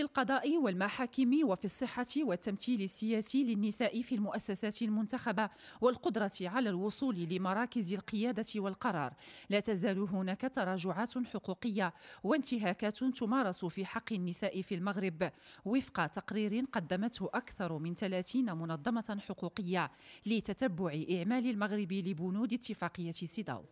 في القضاء والمحاكم وفي الصحة والتمثيل السياسي للنساء في المؤسسات المنتخبة والقدرة على الوصول لمراكز القيادة والقرار لا تزال هناك تراجعات حقوقية وانتهاكات تمارس في حق النساء في المغرب وفق تقرير قدمته أكثر من 30 منظمة حقوقية لتتبع إعمال المغرب لبنود اتفاقية سيداو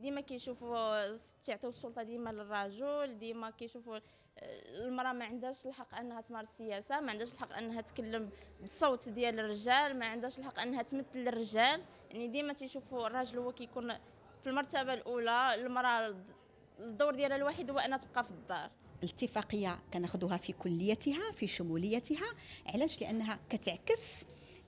ديما كيشوفوا تعطيو السلطه ديما للرجل ديما كيشوفوا آه، المراه ما عندهاش الحق انها تمارس السياسه ما عندهاش الحق انها تكلم بالصوت ديال الرجال ما عندهاش الحق انها تمثل الرجال يعني ديما تيشوفوا الراجل هو كيكون في المرتبه الاولى المراه الدور ديالها الوحيد هو انها تبقى في الدار الاتفاقيه كناخذوها في كليتها في شموليتها علاش لانها كتعكس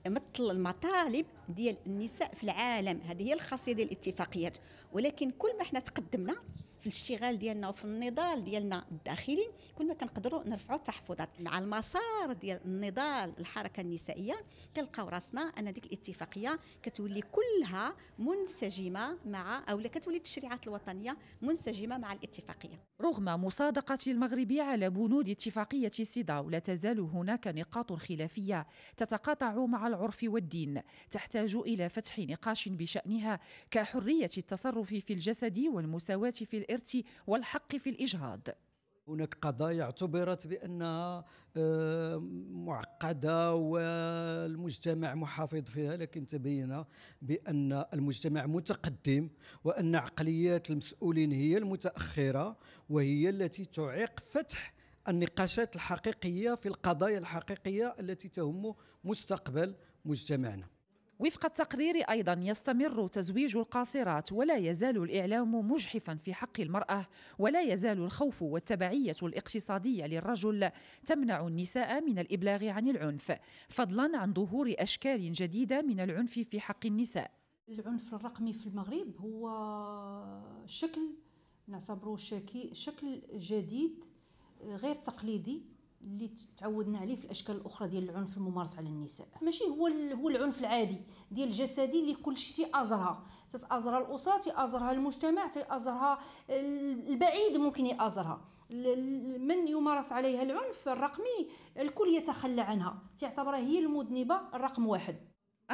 مثل المطالب ديال النساء في العالم هذه هي الخاصيه ديال الاتفاقيات ولكن كل ما حنا تقدمنا في الاشتغال ديالنا وفي النضال ديالنا الداخلي كل ما كنقدروا نرفعوا التحفظات مع المسار ديال النضال الحركه النسائيه كنلقاو راسنا ان ديك الاتفاقيه كتولي كلها منسجمه مع او كتولي التشريعات الوطنيه منسجمه مع الاتفاقيه رغم مصادقه المغرب على بنود اتفاقيه سيدا لا تزال هناك نقاط خلافيه تتقاطع مع العرف والدين تحتاج الى فتح نقاش بشانها كحريه التصرف في الجسد والمساواه في الإرادة الإرث والحق في الإجهاض هناك قضايا اعتبرت بانها آه، معقده والمجتمع محافظ فيها لكن تبين بان المجتمع متقدم وان عقليات المسؤولين هي المتاخره وهي التي تعيق فتح النقاشات الحقيقيه في القضايا الحقيقيه التي تهم مستقبل مجتمعنا وفق التقرير ايضا يستمر تزويج القاصرات ولا يزال الاعلام مجحفا في حق المراه ولا يزال الخوف والتبعيه الاقتصاديه للرجل تمنع النساء من الابلاغ عن العنف فضلا عن ظهور اشكال جديده من العنف في حق النساء العنف الرقمي في المغرب هو شكل نعتبره شكل جديد غير تقليدي اللي تعودنا عليه في الاشكال الاخرى ديال العنف الممارس على النساء ماشي هو هو العنف العادي ديال الجسدي اللي كلشي تيأزرها تيأزرها الاسره تيأزرها المجتمع تيأزرها البعيد ممكن يأزرها من يمارس عليها العنف الرقمي الكل يتخلى عنها تعتبرها هي المذنبه رقم واحد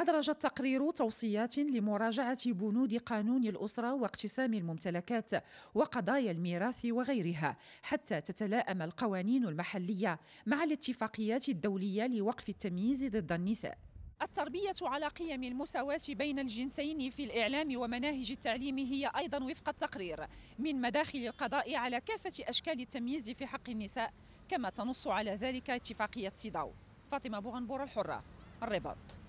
أدرج التقرير توصيات لمراجعة بنود قانون الأسرة واقتسام الممتلكات وقضايا الميراث وغيرها حتى تتلائم القوانين المحلية مع الاتفاقيات الدولية لوقف التمييز ضد النساء التربية على قيم المساواة بين الجنسين في الإعلام ومناهج التعليم هي أيضا وفق التقرير من مداخل القضاء على كافة أشكال التمييز في حق النساء كما تنص على ذلك اتفاقية سيداو فاطمة بوغنبور الحرة الرباط